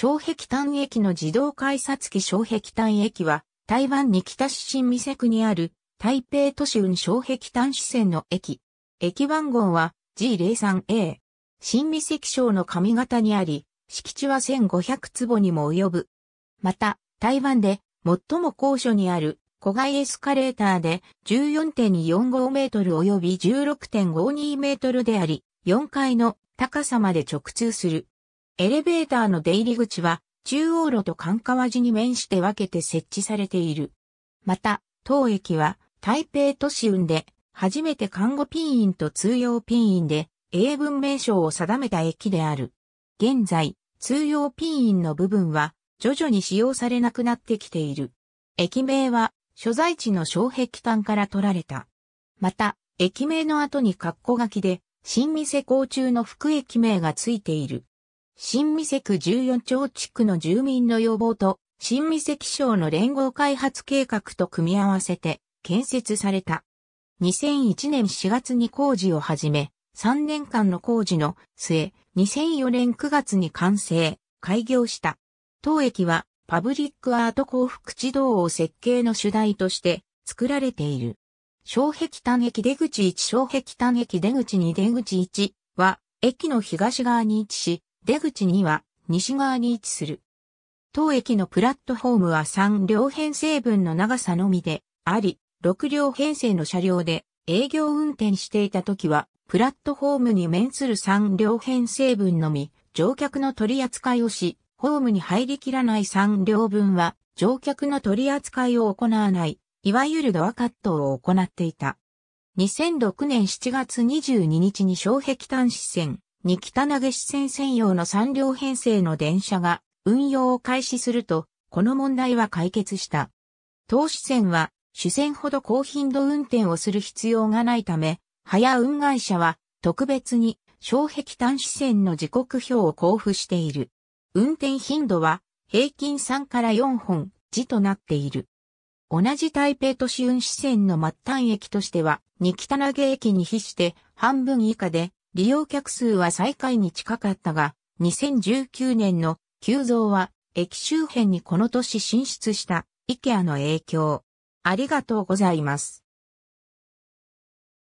障壁炭駅の自動改札機障壁炭駅は、台湾に北市新見瀬区にある、台北都市運障壁炭支線の駅。駅番号は G03A。新見石省の上方にあり、敷地は1500坪にも及ぶ。また、台湾で最も高所にある小外エスカレーターで14.45メートル及び16.52メートルであり、4階の高さまで直通する。エレベーターの出入り口は、中央路と関川寺に面して分けて設置されている。また、当駅は、台北都市運で、初めて看護ピンンと通用ピンンで、英文名称を定めた駅である。現在、通用ピンンの部分は、徐々に使用されなくなってきている。駅名は、所在地の障壁管から取られた。また、駅名の後に括弧書きで、新店校中の副駅名がついている。新三石14町地区の住民の要望と、新三石省の連合開発計画と組み合わせて建設された。2001年4月に工事を始め、3年間の工事の末、2004年9月に完成、開業した。当駅はパブリックアート幸福地道を設計の主題として作られている。小壁単駅出口1小壁単駅出口2出口1は駅の東側に位置し、出口には西側に位置する。当駅のプラットホームは3両編成分の長さのみであり、6両編成の車両で営業運転していた時は、プラットホームに面する3両編成分のみ、乗客の取り扱いをし、ホームに入りきらない3両分は、乗客の取り扱いを行わない、いわゆるドアカットを行っていた。2006年7月22日に障壁端視線、に北投げ支線専用の3両編成の電車が運用を開始すると、この問題は解決した。投支線は主線ほど高頻度運転をする必要がないため、早運会社は特別に障壁端支線の時刻表を交付している。運転頻度は平均3から4本時となっている。同じ台北都市運支線の末端駅としては、二北投駅に比して半分以下で利用客数は最下位に近かったが、2019年の急増は駅周辺にこの年進出したイケアの影響。ありがとうございます。